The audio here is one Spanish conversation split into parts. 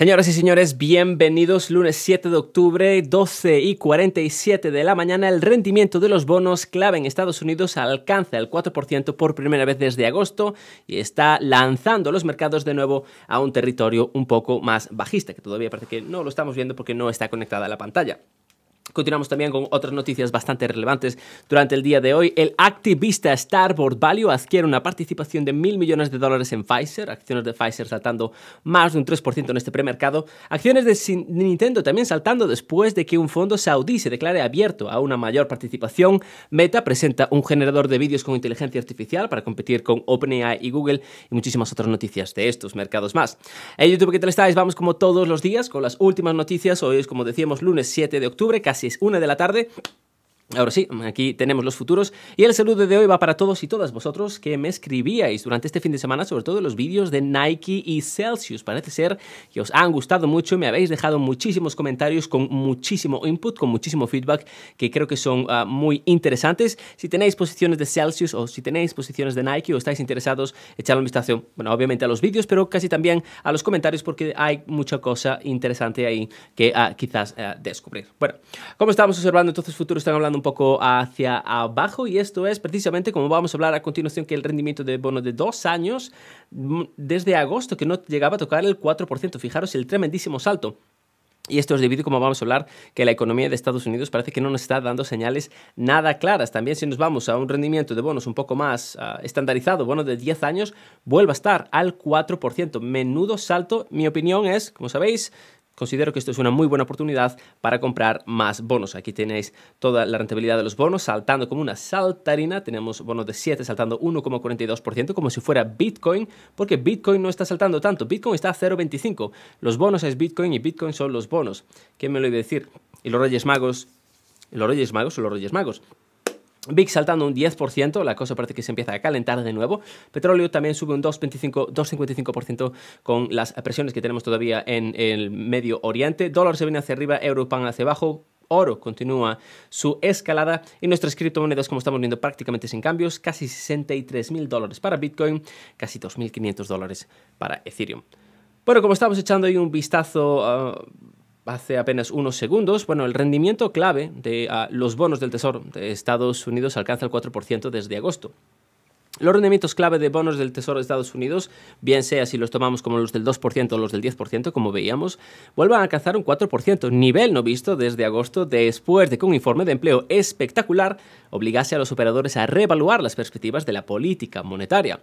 Señoras y señores, bienvenidos lunes 7 de octubre, 12 y 47 de la mañana. El rendimiento de los bonos clave en Estados Unidos alcanza el 4% por primera vez desde agosto y está lanzando los mercados de nuevo a un territorio un poco más bajista, que todavía parece que no lo estamos viendo porque no está conectada a la pantalla. Continuamos también con otras noticias bastante relevantes durante el día de hoy. El activista Starboard Value adquiere una participación de mil millones de dólares en Pfizer, acciones de Pfizer saltando más de un 3% en este premercado, acciones de Nintendo también saltando después de que un fondo saudí se declare abierto a una mayor participación. Meta presenta un generador de vídeos con inteligencia artificial para competir con OpenAI y Google y muchísimas otras noticias de estos mercados más. Hey YouTube, ¿qué tal estáis? Vamos como todos los días con las últimas noticias. Hoy es, como decíamos, lunes 7 de octubre Así es una de la tarde Ahora sí, aquí tenemos los futuros y el saludo de hoy va para todos y todas vosotros que me escribíais durante este fin de semana, sobre todo los vídeos de Nike y Celsius. Parece ser que os han gustado mucho, me habéis dejado muchísimos comentarios con muchísimo input, con muchísimo feedback que creo que son ah, muy interesantes. Si tenéis posiciones de Celsius o si tenéis posiciones de Nike o estáis interesados, echad un vistazo, bueno, obviamente a los vídeos, pero casi también a los comentarios porque hay mucha cosa interesante ahí que ah, quizás ah, descubrir. Bueno, como estábamos observando, entonces futuros están hablando un poco hacia abajo y esto es precisamente como vamos a hablar a continuación que el rendimiento de bono de dos años mm, desde agosto que no llegaba a tocar el 4%. Fijaros el tremendísimo salto. Y esto es debido, como vamos a hablar, que la economía de Estados Unidos parece que no nos está dando señales nada claras. También si nos vamos a un rendimiento de bonos un poco más ah, estandarizado, bono de 10 años, vuelva a estar al 4%. Menudo salto, mi opinión es, como sabéis, considero que esto es una muy buena oportunidad para comprar más bonos. Aquí tenéis toda la rentabilidad de los bonos saltando como una saltarina. Tenemos bonos de 7 saltando 1,42% como si fuera Bitcoin, porque Bitcoin no está saltando tanto. Bitcoin está a 0,25. Los bonos es Bitcoin y Bitcoin son los bonos. ¿Qué me lo iba a decir? Y los Reyes Magos. ¿Los Reyes Magos son los Reyes Magos? BIC saltando un 10%, la cosa parece que se empieza a calentar de nuevo. Petróleo también sube un 2,55% con las presiones que tenemos todavía en el Medio Oriente. Dólar se viene hacia arriba, euro pan hacia abajo, oro continúa su escalada y nuestras criptomonedas, como estamos viendo, prácticamente sin cambios, casi 63 mil dólares para Bitcoin, casi 2.500 dólares para Ethereum. Bueno, como estamos echando ahí un vistazo... Ah, hace apenas unos segundos. Bueno, el rendimiento clave de ah, los bonos del Tesoro de Estados Unidos alcanza el 4% desde agosto. Los rendimientos clave de bonos del Tesoro de Estados Unidos, bien sea si los tomamos como los del 2% o los del 10%, como veíamos, vuelvan a alcanzar un 4%, nivel no visto desde agosto, después de que un informe de empleo espectacular obligase a los operadores a reevaluar las perspectivas de la política monetaria.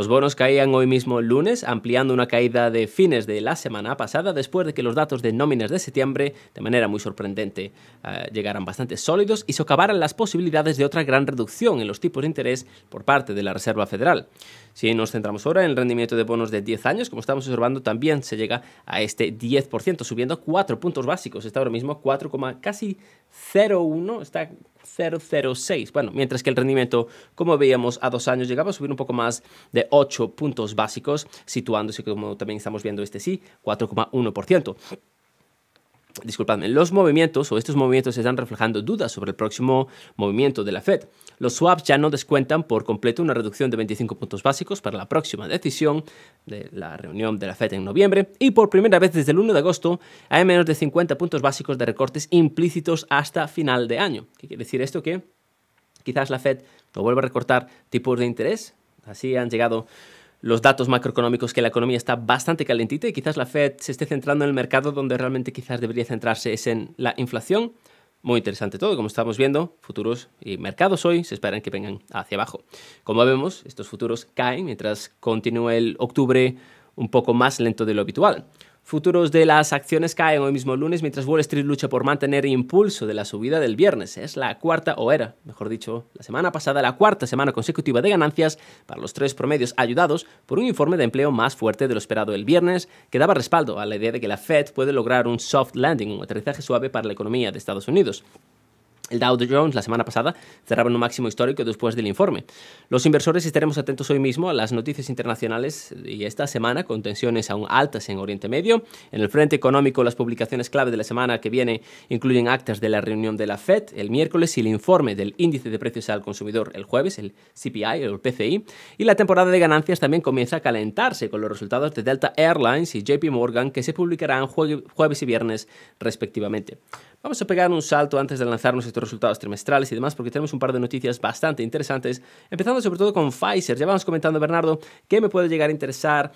Los bonos caían hoy mismo lunes, ampliando una caída de fines de la semana pasada después de que los datos de nóminas de septiembre, de manera muy sorprendente, eh, llegaran bastante sólidos y socavaran las posibilidades de otra gran reducción en los tipos de interés por parte de la Reserva Federal. Si nos centramos ahora en el rendimiento de bonos de 10 años, como estamos observando, también se llega a este 10%, subiendo 4 puntos básicos. Está ahora mismo 4, casi 0,1, está 0,06. Bueno, mientras que el rendimiento, como veíamos a dos años, llegaba a subir un poco más de 8 puntos básicos, situándose, como también estamos viendo este sí, 4,1%. Disculpadme, los movimientos o estos movimientos están reflejando dudas sobre el próximo movimiento de la Fed. Los swaps ya no descuentan por completo una reducción de 25 puntos básicos para la próxima decisión de la reunión de la Fed en noviembre y por primera vez desde el 1 de agosto hay menos de 50 puntos básicos de recortes implícitos hasta final de año. ¿Qué quiere decir esto? Que quizás la Fed no vuelva a recortar tipos de interés Así han llegado los datos macroeconómicos que la economía está bastante calentita y quizás la Fed se esté centrando en el mercado donde realmente quizás debería centrarse es en la inflación. Muy interesante todo, como estamos viendo, futuros y mercados hoy se esperan que vengan hacia abajo. Como vemos, estos futuros caen mientras continúa el octubre un poco más lento de lo habitual. Futuros de las acciones caen hoy mismo lunes mientras Wall Street lucha por mantener impulso de la subida del viernes. Es la cuarta, o era, mejor dicho, la semana pasada, la cuarta semana consecutiva de ganancias para los tres promedios ayudados por un informe de empleo más fuerte de lo esperado el viernes que daba respaldo a la idea de que la Fed puede lograr un soft landing, un aterrizaje suave para la economía de Estados Unidos. El Dow Jones la semana pasada cerraba en un máximo histórico después del informe. Los inversores estaremos atentos hoy mismo a las noticias internacionales y esta semana con tensiones aún altas en Oriente Medio. En el frente económico las publicaciones clave de la semana que viene incluyen actas de la reunión de la Fed el miércoles y el informe del índice de precios al consumidor el jueves, el CPI, el PCI. Y la temporada de ganancias también comienza a calentarse con los resultados de Delta Airlines y JP Morgan que se publicarán jueves y viernes respectivamente. Vamos a pegar un salto antes de lanzarnos nuestro resultados trimestrales y demás, porque tenemos un par de noticias bastante interesantes, empezando sobre todo con Pfizer. Ya vamos comentando, Bernardo, que me puede llegar a interesar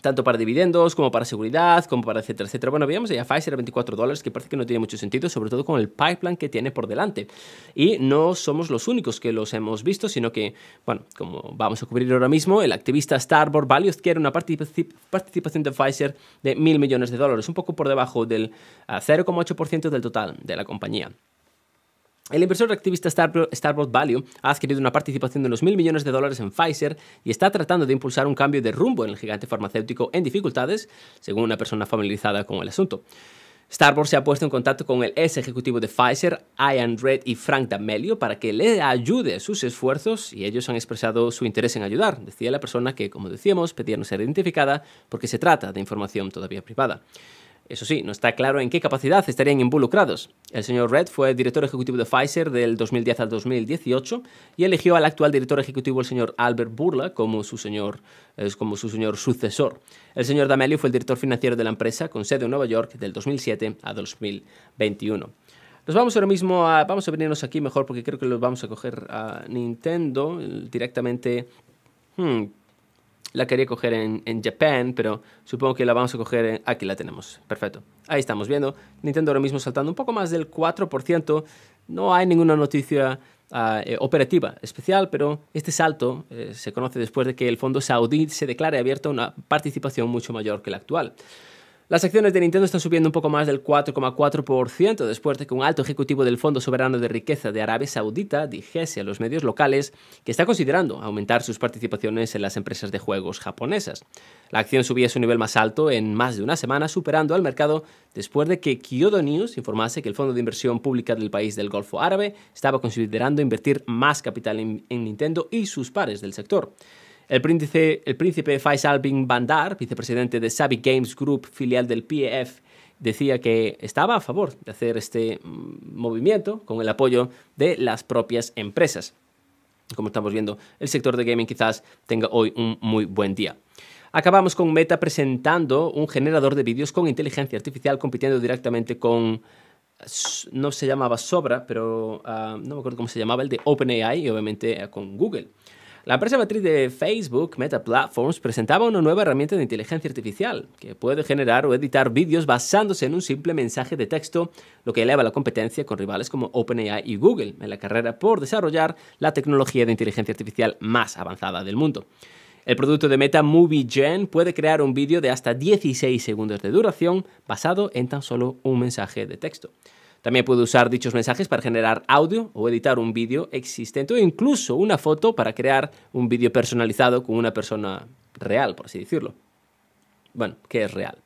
tanto para dividendos como para seguridad, como para etcétera, etcétera. Bueno, veíamos ya Pfizer a 24 dólares, que parece que no tiene mucho sentido, sobre todo con el pipeline que tiene por delante. Y no somos los únicos que los hemos visto, sino que, bueno, como vamos a cubrir ahora mismo, el activista Starboard Values quiere una participación de Pfizer de mil millones de dólares, un poco por debajo del 0,8% del total de la compañía. El inversor activista Starboard Value ha adquirido una participación de unos mil millones de dólares en Pfizer y está tratando de impulsar un cambio de rumbo en el gigante farmacéutico en dificultades, según una persona familiarizada con el asunto. Starboard se ha puesto en contacto con el ex ejecutivo de Pfizer, Ian Red y Frank D'Amelio, para que le ayude a sus esfuerzos y ellos han expresado su interés en ayudar, decía la persona que, como decíamos, pedía no ser identificada porque se trata de información todavía privada. Eso sí, no está claro en qué capacidad estarían involucrados. El señor Red fue director ejecutivo de Pfizer del 2010 al 2018 y eligió al actual director ejecutivo, el señor Albert Burla, como su señor, como su señor sucesor. El señor D'Amelio fue el director financiero de la empresa, con sede en Nueva York, del 2007 a 2021. Nos vamos ahora mismo a. Vamos a venirnos aquí mejor porque creo que los vamos a coger a Nintendo directamente. Hmm, la quería coger en, en, Japan, pero supongo que la vamos a coger Aquí la tenemos, perfecto. Ahí estamos viendo. Nintendo ahora mismo saltando un poco más del 4%. No hay ninguna noticia ah, eh, operativa especial, pero este salto eh, se conoce después de que el fondo saudí se declare abierto a una participación mucho mayor que la actual. Las acciones de Nintendo están subiendo un poco más del 4,4% después de que un alto ejecutivo del Fondo Soberano de Riqueza de Arabia Saudita dijese a los medios locales que está considerando aumentar sus participaciones en las empresas de juegos japonesas. La acción subía a su nivel más alto en más de una semana, superando al mercado después de que Kyodo News informase que el Fondo de Inversión Pública del país del Golfo Árabe estaba considerando invertir más capital en Nintendo y sus pares del sector. El príncipe, Faisal bin Bandar, vicepresidente de Savvy Games Group, filial del PEF, decía que estaba a favor de hacer este mm, movimiento con el apoyo de las propias empresas. Como estamos viendo, el sector de gaming quizás tenga hoy un muy buen día. Acabamos con Meta presentando un generador de vídeos con inteligencia artificial compitiendo directamente con no se llamaba Sobra, pero ah, no me acuerdo cómo se llamaba, el de OpenAI y obviamente ah, con Google. La empresa matriz de Facebook, Meta Platforms, presentaba una nueva herramienta de inteligencia artificial que puede generar o editar vídeos basándose en un simple mensaje de texto, lo que eleva la competencia con rivales como OpenAI y Google en la carrera por desarrollar la tecnología de inteligencia artificial más avanzada del mundo. El producto de Meta Movie Gen puede crear un vídeo de hasta 16 segundos de duración basado en tan solo un mensaje de texto. También puede usar dichos mensajes para generar audio o editar un vídeo existente o incluso una foto para crear un vídeo personalizado con una persona real, por así decirlo. Bueno, que es real.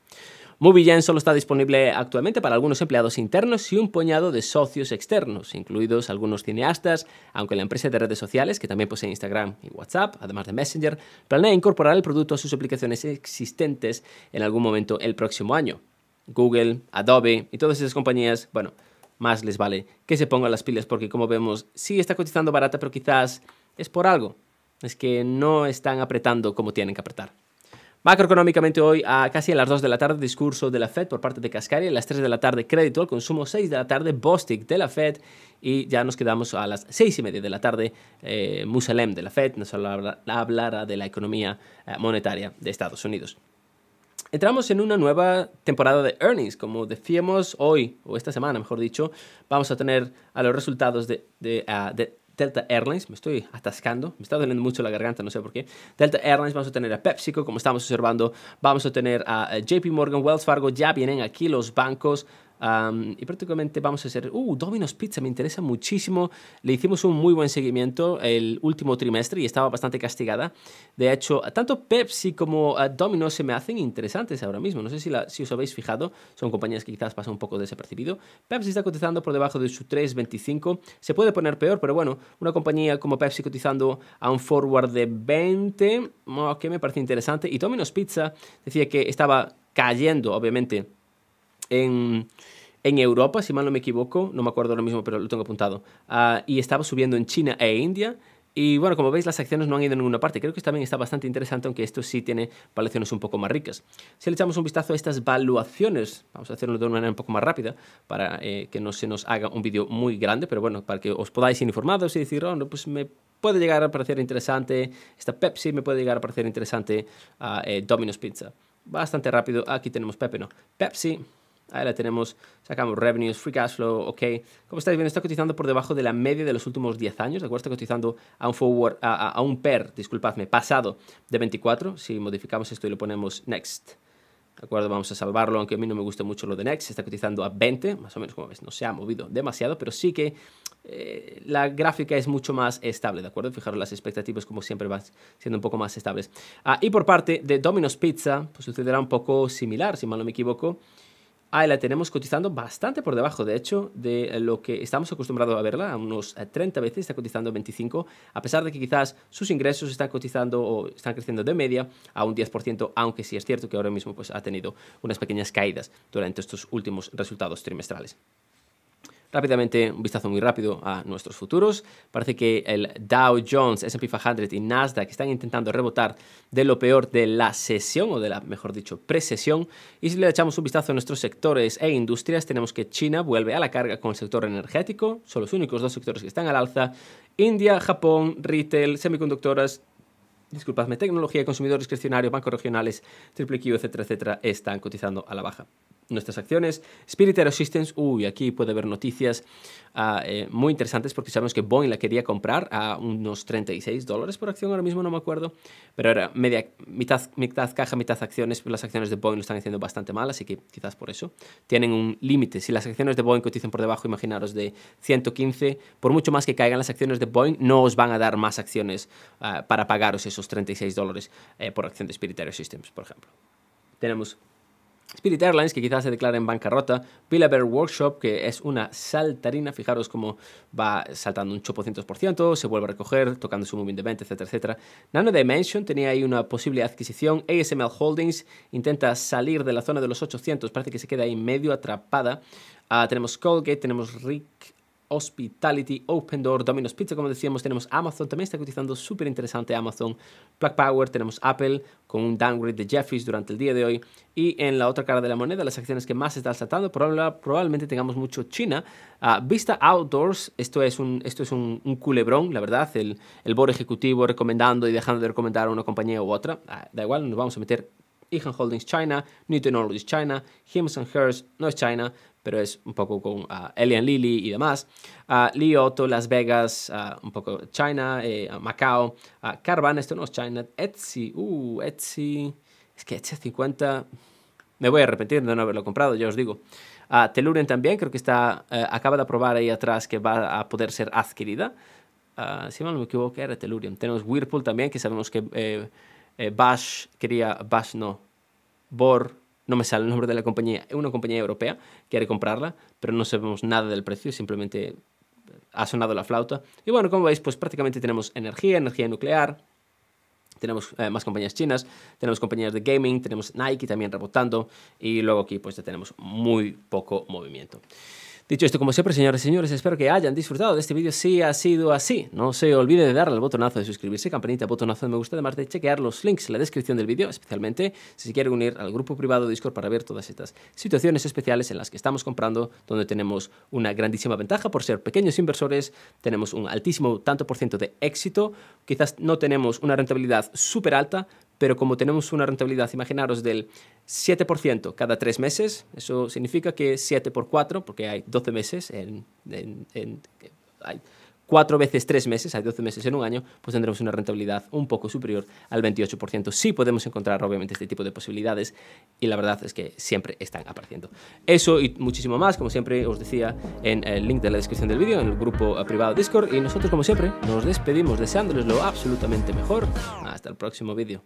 MovieGen solo está disponible actualmente para algunos empleados internos y un puñado de socios externos, incluidos algunos cineastas, aunque la empresa de redes sociales, que también posee Instagram y WhatsApp, además de Messenger, planea incorporar el producto a sus aplicaciones existentes en algún momento el próximo año. Google, Adobe y todas esas compañías, bueno, más les vale que se pongan las pilas porque como vemos, sí está cotizando barata, pero quizás es por algo. Es que no están apretando como tienen que apretar. Macroeconómicamente hoy a casi a las 2 de la tarde discurso de la Fed por parte de Cascari, a las 3 de la tarde crédito al consumo, 6 de la tarde Bostic de la Fed y ya nos quedamos a las 6 y media de la tarde eh, Musalem de la Fed nos hablará de la economía eh, monetaria de Estados Unidos entramos en una nueva temporada de earnings. Como decíamos hoy, o esta semana mejor dicho, vamos a tener a los resultados ah, de, Delta Airlines, me estoy atascando, me está doliendo mucho la garganta, no sé por qué. Delta Airlines, vamos a tener a PepsiCo, como estamos observando, vamos a tener a JP Morgan, Wells Fargo, ya vienen aquí los bancos, y prácticamente vamos a ser... uh, Domino's Pizza me interesa muchísimo. Le hicimos un muy buen seguimiento el último trimestre y estaba bastante castigada. De hecho, tanto Pepsi como eh, Domino's se me hacen interesantes ahora mismo. No sé si, os habéis fijado, son compañías que quizás pasan un poco desapercibido. Pepsi está cotizando por debajo de su 3.25. Se puede poner peor, pero bueno, una compañía como Pepsi cotizando a un forward de 20, que me parece interesante. Y Domino's Pizza decía que estaba cayendo, obviamente en, Europa, si mal no me equivoco, no me acuerdo lo mismo, pero lo tengo apuntado, ah, y estaba subiendo en China e India. Y bueno, como veis, las acciones no han ido en ninguna parte. Creo que también está bastante interesante, aunque esto sí tiene valuaciones un poco más ricas. Si le echamos un vistazo a estas valuaciones, vamos a hacerlo de una manera un poco más rápida para eh, que no se nos haga un vídeo muy grande, pero bueno, para que os podáis ir informados y decir, oh, no, pues me puede llegar a parecer interesante esta Pepsi, me puede llegar a parecer interesante ah, eh, Domino's Pizza. Bastante rápido, aquí tenemos Pepe, ¿no? Pepsi, Ahí la tenemos, sacamos revenues, free cash flow, ok. Como estáis viendo, está cotizando por debajo de la media de los últimos 10 años, ¿de acuerdo? Está cotizando a un forward, a, un PER, disculpadme, pasado de 24. Si modificamos esto y lo ponemos next, ¿de acuerdo? Vamos a salvarlo, aunque a mí no me gusta mucho lo de next. Está cotizando a 20, más o menos, como ves, no se ha movido demasiado, pero sí que eh, la gráfica es mucho más estable, ¿de acuerdo? Fijaros, las expectativas como siempre van siendo un poco más estables. Ah, y por parte de Domino's Pizza, pues sucederá un poco similar, si mal no me equivoco ahí la tenemos cotizando bastante por debajo, de hecho, de lo que estamos acostumbrados a verla, a unos 30 eh, veces, está cotizando 25, a pesar de que quizás sus ingresos están cotizando o están creciendo de media a un 10%, aunque sí es cierto que ahora mismo pues, ha tenido unas pequeñas caídas durante estos últimos resultados trimestrales. Rápidamente, un vistazo muy rápido a nuestros futuros. Parece que el Dow Jones, S&P 500 y Nasdaq están intentando rebotar de lo peor de la sesión, o de la, mejor dicho, pre-sesión Y si le echamos un vistazo a nuestros sectores e industrias, tenemos que China vuelve a la carga con el sector energético, son los únicos dos sectores que están al alza. India, Japón, retail, semiconductoras, disculpadme, tecnología, consumidores discrecionarios, bancos regionales, triple Q, etcétera, etcétera, están cotizando a la baja nuestras acciones. Spirit Systems, uy, aquí puede haber noticias ah, eh, muy interesantes porque sabemos que Boeing la quería comprar a unos 36 dólares por acción, ahora mismo no me acuerdo, pero era media, mitad, mitad caja, mitad acciones, las acciones de Boeing lo están haciendo bastante mal, así que quizás por eso. Tienen un límite, si las acciones de Boeing cotizan por debajo, imaginaros de 115, por mucho más que caigan las acciones de Boeing, no os van a dar más acciones ah, para pagaros esos 36 dólares eh, por acción de Spirit Systems, por ejemplo. Tenemos Spirit Airlines, que quizás se declara en bancarrota, Bear Workshop, que es una saltarina, fijaros cómo va saltando un ciento, se vuelve a recoger, tocando su moving de venta, etcétera, etcétera. Nano Dimension tenía ahí una posible adquisición, ASML Holdings intenta salir de la zona de los 800, parece que se queda ahí medio atrapada. Ah, tenemos Colgate, tenemos Rick Hospitality, Open Door, Domino's Pizza, como decíamos, tenemos Amazon, también está cotizando súper interesante Amazon, Black Power, tenemos Apple con un downgrade de Jeffries durante el día de hoy. Y en la otra cara de la moneda, las acciones que más están saltando, probablemente tengamos mucho China. Ah, Vista Outdoors, esto es, un, esto es un, culebrón, la verdad, el, el board ejecutivo recomendando y dejando de recomendar a una compañía u otra. Ah, da igual, nos vamos a meter Holdings China, New Technologies China, Hims and Hers no es China, pero es un poco con ah, Elian Lilly y demás. Uh, ah, Lioto, Las Vegas, ah, un poco China, eh, Macao, Carvan, esto no es China, Etsy, uh, Etsy, es que Etsy 50, me voy a arrepentir de no haberlo comprado, ya os digo. Telurian también, creo que está, eh, acaba de aprobar ahí atrás que va a poder ser adquirida. si mal no me equivoco, era Telurian. Tenemos Whirlpool también, que sabemos que... Eh, eh, Bash, quería, Bash no, Bor, no me sale el nombre de la compañía, es una compañía europea, quiere comprarla, pero no sabemos nada del precio, simplemente eh, ha sonado la flauta. Y bueno, como veis, pues prácticamente tenemos energía, energía nuclear, tenemos eh, más compañías chinas, tenemos compañías de gaming, tenemos Nike también rebotando y luego aquí pues ya tenemos muy poco movimiento. Dicho esto, como siempre, señores y señores, espero que hayan disfrutado de este vídeo. Si ha sido así, no se olvide de darle al botonazo de suscribirse, campanita, botonazo de me gusta, además de chequear los links en la descripción del vídeo, especialmente si se quiere unir al grupo privado de Discord para ver todas estas situaciones especiales en las que estamos comprando, donde tenemos una grandísima ventaja por ser pequeños inversores, tenemos un altísimo tanto por ciento de éxito, quizás no tenemos una rentabilidad súper alta, pero como tenemos una rentabilidad, imaginaros, del 7% cada tres meses, eso significa que 7 por 4, porque hay 12 meses, en, hay 4 veces 3 meses, hay 12 meses en un año, pues tendremos una rentabilidad un poco superior al 28%. Sí podemos encontrar, obviamente, este tipo de posibilidades y la verdad es que siempre están apareciendo. Eso y muchísimo más, como siempre os decía, en el link de la descripción del vídeo, en el grupo eh, privado Discord. Y nosotros, como siempre, nos despedimos deseándoles lo absolutamente mejor. Hasta el próximo vídeo.